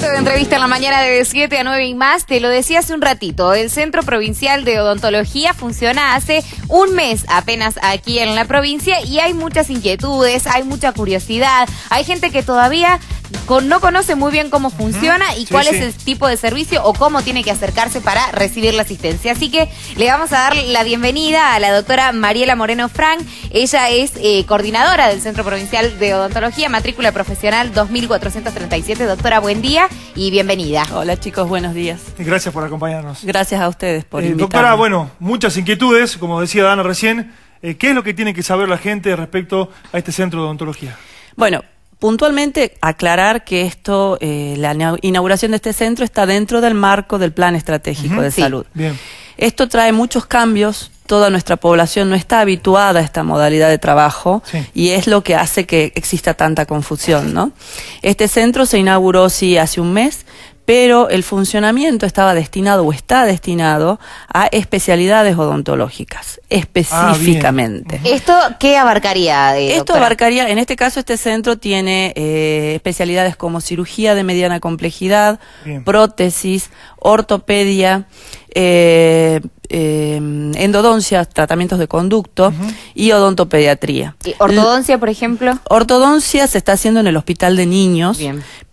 de entrevista en la mañana de 7 a 9 y más, te lo decía hace un ratito, el Centro Provincial de Odontología funciona hace un mes apenas aquí en la provincia y hay muchas inquietudes, hay mucha curiosidad, hay gente que todavía no conoce muy bien cómo funciona y cuál es el tipo de servicio o cómo tiene que acercarse para recibir la asistencia. Así que le vamos a dar la bienvenida a la doctora Mariela Moreno Frank. Ella es eh, coordinadora del Centro Provincial de Odontología, matrícula profesional 2437. Doctora, buen día y bienvenida. Hola chicos, buenos días. Gracias por acompañarnos. Gracias a ustedes por eh, Doctora, bueno, muchas inquietudes, como decía Dana recién. Eh, ¿Qué es lo que tiene que saber la gente respecto a este centro de odontología? Bueno, Puntualmente, aclarar que esto, eh, la inauguración de este centro está dentro del marco del Plan Estratégico de Salud. Esto trae muchos cambios. Toda nuestra población no está habituada a esta modalidad de trabajo y es lo que hace que exista tanta confusión, ¿no? Este centro se inauguró, sí, hace un mes pero el funcionamiento estaba destinado o está destinado a especialidades odontológicas, ah, específicamente. ¿Esto qué abarcaría? Eh, Esto abarcaría, en este caso este centro tiene eh, especialidades como cirugía de mediana complejidad, prótesis, ortopedia, eh, endodoncia, tratamientos de conducto y odontopediatría. ¿Y ¿Ortodoncia, por ejemplo? Ortodoncia se está haciendo en el hospital de niños,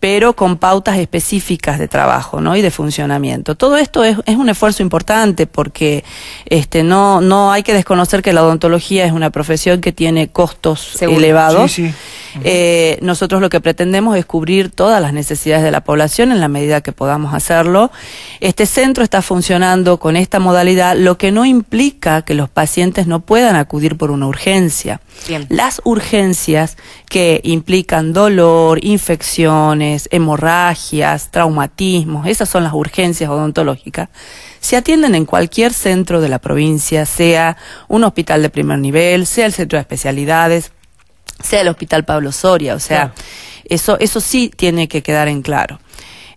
pero con pautas específicas de trabajo ¿no? y de funcionamiento. Todo esto es, un esfuerzo importante porque este, no, hay que desconocer que la odontología es una profesión que tiene costos elevados. Eh, nosotros lo que pretendemos es cubrir todas las necesidades de la población en la medida que podamos hacerlo. Este centro está funcionando con esta modalidad, lo que no implica que los pacientes no puedan acudir por una urgencia. Las urgencias que implican dolor, infecciones, hemorragias, traumatismos, esas son las urgencias odontológicas, se atienden en cualquier centro de la provincia, sea un hospital de primer nivel, sea el centro de especialidades, sea el hospital Pablo Soria, o sea, eso, eso sí tiene que quedar en claro.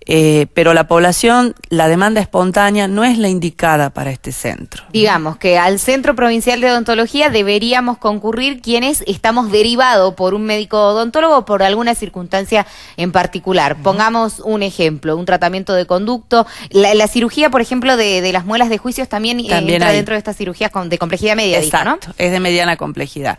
Eh, pero la población, la demanda espontánea no es la indicada para este centro. Digamos que al Centro Provincial de Odontología deberíamos concurrir quienes estamos derivados por un médico odontólogo o por alguna circunstancia en particular. Pongamos un ejemplo, un tratamiento de conducto, la, cirugía, por ejemplo, de, las muelas de juicios también, eh, entra dentro de estas cirugías de complejidad media. Exacto, ¿no? es de mediana complejidad.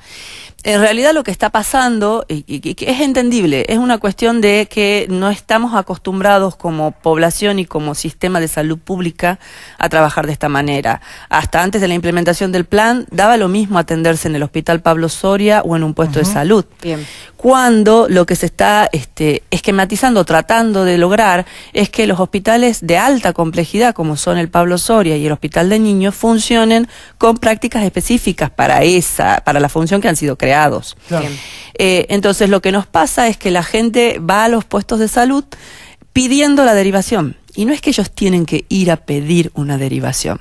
En realidad lo que está pasando y, que es entendible, es una cuestión de que no estamos acostumbrados como población y como sistema de salud pública a trabajar de esta manera. Hasta antes de la implementación del plan, daba lo mismo atenderse en el Hospital Pablo Soria o en un puesto de salud. Bien. Cuando lo que se está este, esquematizando, tratando de lograr, es que los hospitales de alta complejidad, como son el Pablo Soria y el Hospital de Niños, funcionen con prácticas específicas para esa, para la función que han sido creados. Eh, entonces, lo que nos pasa es que la gente va a los puestos de salud, pidiendo la derivación. Y no es que ellos tienen que ir a pedir una derivación.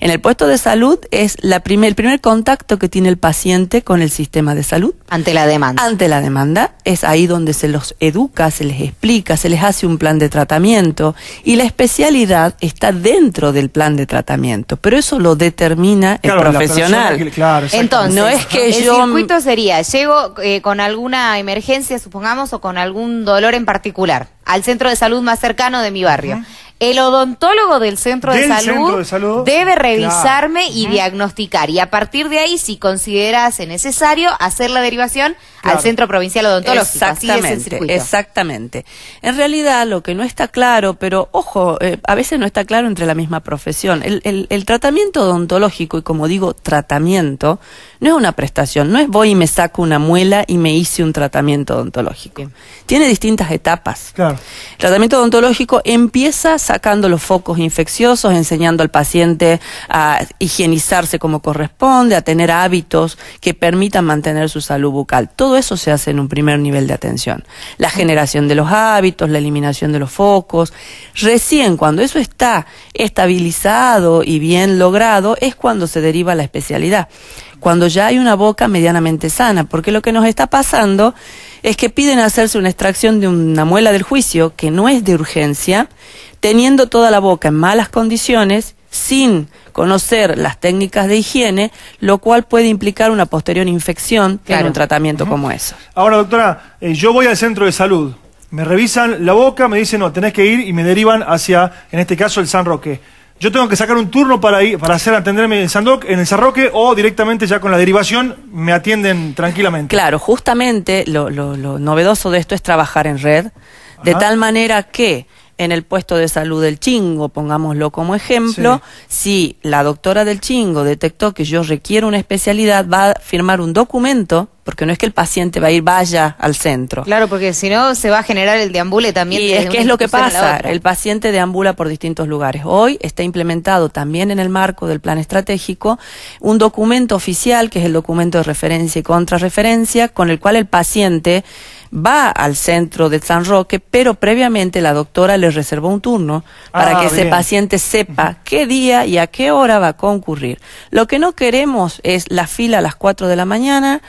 En el puesto de salud es la primer, el primer contacto que tiene el paciente con el sistema de salud. Ante la demanda. Ante la demanda. Es ahí donde se los educa, se les explica, se les hace un plan de tratamiento y la especialidad está dentro del plan de tratamiento. Pero eso lo determina el profesional. claro, Entonces, no es que el circuito sería, llego eh, con alguna emergencia, supongamos, o con algún dolor en particular al centro de salud más cercano de mi barrio el odontólogo del centro, de, salud debe revisarme y diagnosticar. Y a partir de ahí, si considerase necesario, hacer la derivación al centro provincial odontológico. Exactamente, exactamente. En realidad, lo que no está claro, pero ojo, eh, a veces no está claro entre la misma profesión. El, tratamiento odontológico, y como digo, tratamiento, no es una prestación, no es voy y me saco una muela y me hice un tratamiento odontológico. Tiene distintas etapas. Claro. El tratamiento odontológico empieza sacando los focos infecciosos, enseñando al paciente a higienizarse como corresponde, a tener hábitos que permitan mantener su salud bucal. Todo eso se hace en un primer nivel de atención. La generación de los hábitos, la eliminación de los focos. Recién cuando eso está estabilizado y bien logrado es cuando se deriva la especialidad cuando ya hay una boca medianamente sana, porque lo que nos está pasando es que piden hacerse una extracción de una muela del juicio que no es de urgencia, teniendo toda la boca en malas condiciones, sin conocer las técnicas de higiene, lo cual puede implicar una posterior infección en un tratamiento como eso. Ahora, doctora, eh, yo voy al centro de salud, me revisan la boca, me dicen, no, tenés que ir y me derivan hacia, en este caso, el San Roque. Yo tengo que sacar un turno para ir, para hacer atenderme en San, en el San Roque, o directamente ya con la derivación me atienden tranquilamente. Claro, justamente lo, novedoso de esto es trabajar en red, de tal manera que en el puesto de salud del chingo, pongámoslo como ejemplo, si la doctora del chingo detectó que yo requiero una especialidad, va a firmar un documento porque no es que el paciente va a ir vaya al centro. Claro, porque si no se va a generar el deambule también. Y es es lo que pasa, el paciente deambula por distintos lugares. Hoy está implementado también en el marco del plan estratégico un documento oficial, que es el documento de referencia y contrarreferencia, con el cual el paciente va al centro de San Roque, pero previamente la doctora le reservó un turno para ah, que ese paciente sepa qué día y a qué hora va a concurrir. Lo que no queremos es la fila a las 4 de la mañana,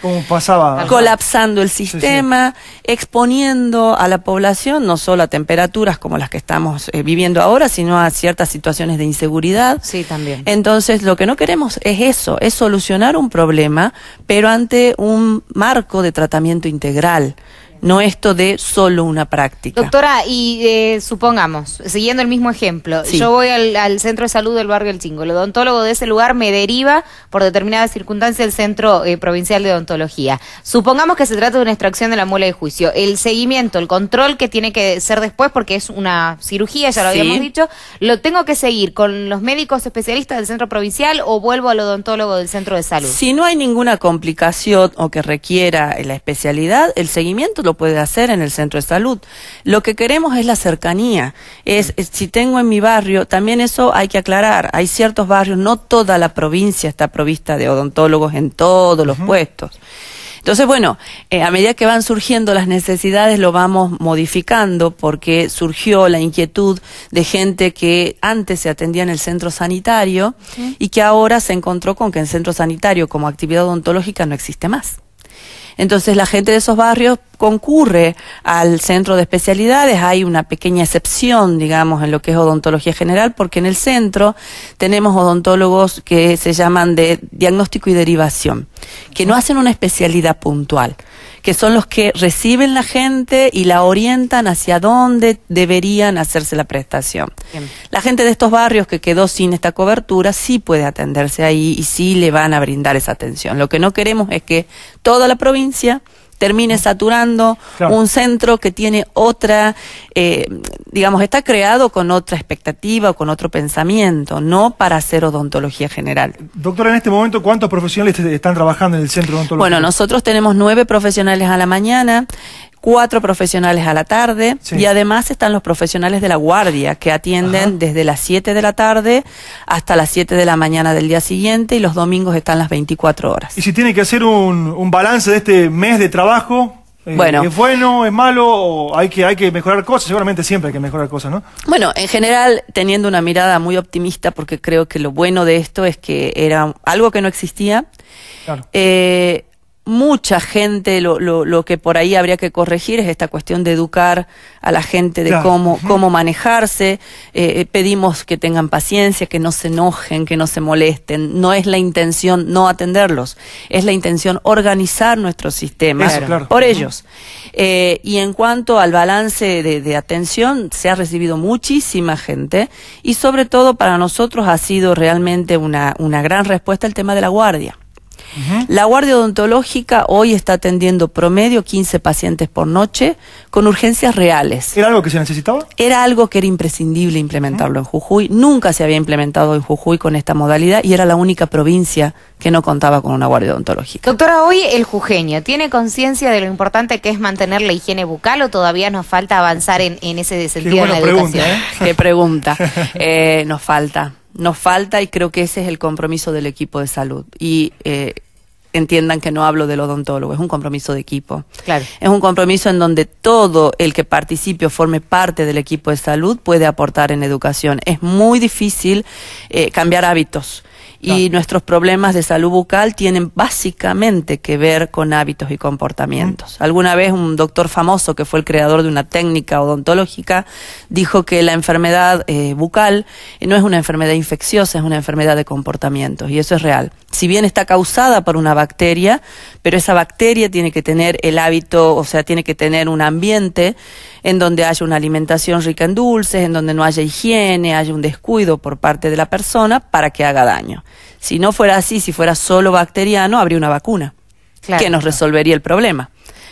colapsando el sistema, exponiendo a la población no solo a temperaturas como las que estamos eh, viviendo ahora, sino a ciertas situaciones de inseguridad. Sí, también. Entonces, lo que no queremos es eso, es solucionar un problema, pero ante un marco de tratamiento integral no esto de solo una práctica. Doctora, y eh, supongamos, siguiendo el mismo ejemplo, yo voy al, centro de salud del barrio El Chingo, el odontólogo de ese lugar me deriva por determinadas circunstancias al centro eh, provincial de odontología. Supongamos que se trata de una extracción de la muela de juicio, el seguimiento, el control que tiene que ser después, porque es una cirugía, ya lo habíamos dicho, lo tengo que seguir con los médicos especialistas del centro provincial o vuelvo al odontólogo del centro de salud. Si no hay ninguna complicación o que requiera la especialidad, el seguimiento lo puede hacer en el centro de salud. Lo que queremos es la cercanía. Es, si tengo en mi barrio, también eso hay que aclarar. Hay ciertos barrios, no toda la provincia está provista de odontólogos en todos los puestos. Entonces, bueno, eh, a medida que van surgiendo las necesidades, lo vamos modificando porque surgió la inquietud de gente que antes se atendía en el centro sanitario y que ahora se encontró con que el centro sanitario como actividad odontológica no existe más. Entonces la gente de esos barrios concurre al centro de especialidades, hay una pequeña excepción, digamos, en lo que es odontología general, porque en el centro tenemos odontólogos que se llaman de diagnóstico y derivación, que no hacen una especialidad puntual que son los que reciben la gente y la orientan hacia dónde deberían hacerse la prestación. La gente de estos barrios que quedó sin esta cobertura sí puede atenderse ahí y sí le van a brindar esa atención. Lo que no queremos es que toda la provincia termine saturando un centro que tiene otra, eh, digamos, está creado con otra expectativa o con otro pensamiento, no para hacer odontología general. Doctora, en este momento, ¿cuántos profesionales están trabajando en el centro de odontología? Bueno, nosotros tenemos nueve profesionales a la mañana, cuatro profesionales a la tarde y además están los profesionales de la guardia que atienden desde las 7 de la tarde hasta las 7 de la mañana del día siguiente y los domingos están las 24 horas. Y si tiene que hacer un, balance de este mes de trabajo, eh, bueno. ¿Es bueno, es malo? O hay, que, ¿Hay que mejorar cosas? Seguramente siempre hay que mejorar cosas, ¿no? Bueno, en general, teniendo una mirada muy optimista, porque creo que lo bueno de esto es que era algo que no existía. Claro. Eh, mucha gente, lo, lo, lo, que por ahí habría que corregir es esta cuestión de educar a la gente de cómo, cómo manejarse. Eh, eh, pedimos que tengan paciencia, que no se enojen, que no se molesten. No es la intención no atenderlos, es la intención organizar nuestro sistema por ellos. Eh, y en cuanto al balance de, atención, se ha recibido muchísima gente y sobre todo para nosotros ha sido realmente una, una gran respuesta el tema de la guardia. La guardia odontológica hoy está atendiendo promedio 15 pacientes por noche con urgencias reales. ¿Era algo que se necesitaba? Era algo que era imprescindible implementarlo en Jujuy. Nunca se había implementado en Jujuy con esta modalidad y era la única provincia que no contaba con una guardia odontológica. Doctora, hoy el jujeño, ¿tiene conciencia de lo importante que es mantener la higiene bucal o todavía nos falta avanzar en, ese sentido de la educación? ¿eh? Qué pregunta. Eh, nos falta nos falta y creo que ese es el compromiso del equipo de salud. Y eh, entiendan que no hablo del odontólogo, es un compromiso de equipo. Claro. Es un compromiso en donde todo el que participe o forme parte del equipo de salud puede aportar en educación. Es muy difícil eh, cambiar hábitos y nuestros problemas de salud bucal tienen básicamente que ver con hábitos y comportamientos. Alguna vez un doctor famoso que fue el creador de una técnica odontológica dijo que la enfermedad eh, bucal eh, no es una enfermedad infecciosa, es una enfermedad de comportamientos y eso es real. Si bien está causada por una bacteria, pero esa bacteria tiene que tener el hábito, o sea, tiene que tener un ambiente en donde haya una alimentación rica en dulces, en donde no haya higiene, haya un descuido por parte de la persona para que haga daño. Si no fuera así, si fuera solo bacteriano, habría una vacuna que nos resolvería el problema.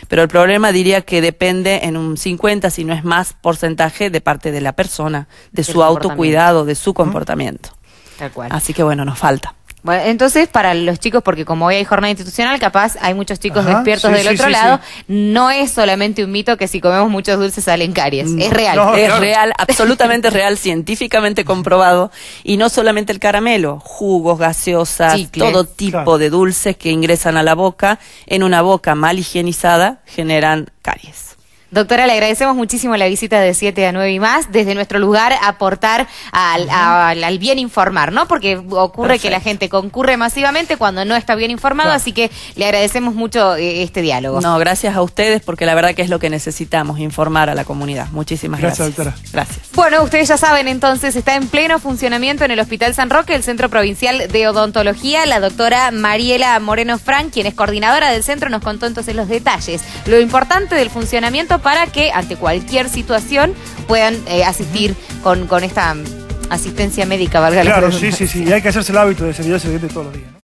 Pero el problema diría que depende en un 50, si no es más, porcentaje de parte de la persona, de, su autocuidado, de su comportamiento. Así que bueno, nos falta. Bueno, entonces, para los chicos, porque como hoy hay jornada institucional, capaz hay muchos chicos despiertos del otro lado, no es solamente un mito que si comemos muchos dulces salen caries. Mm. es real. es real, absolutamente real, científicamente comprobado. Y no solamente el caramelo, jugos, gaseosas, todo tipo de dulces que ingresan a la boca, en una boca mal higienizada, generan caries. Doctora, le agradecemos muchísimo la visita de 7 a 9 y más, desde nuestro lugar aportar al, bien informar, ¿no? Porque ocurre que la gente concurre masivamente cuando no está bien informado, así que le agradecemos mucho eh, este diálogo. No, gracias a ustedes porque la verdad que es lo que necesitamos, informar a la comunidad. Muchísimas gracias. Gracias, doctora. Gracias. Bueno, ustedes ya saben entonces, está en pleno funcionamiento en el Hospital San Roque, el Centro Provincial de Odontología, la doctora Mariela Moreno fran quien es coordinadora del centro, nos contó entonces los detalles, lo importante del funcionamiento para que ante cualquier situación puedan eh, asistir con, esta asistencia médica, valga la Claro, sí, sí, sí. Y hay que hacerse el hábito de al de todos los días.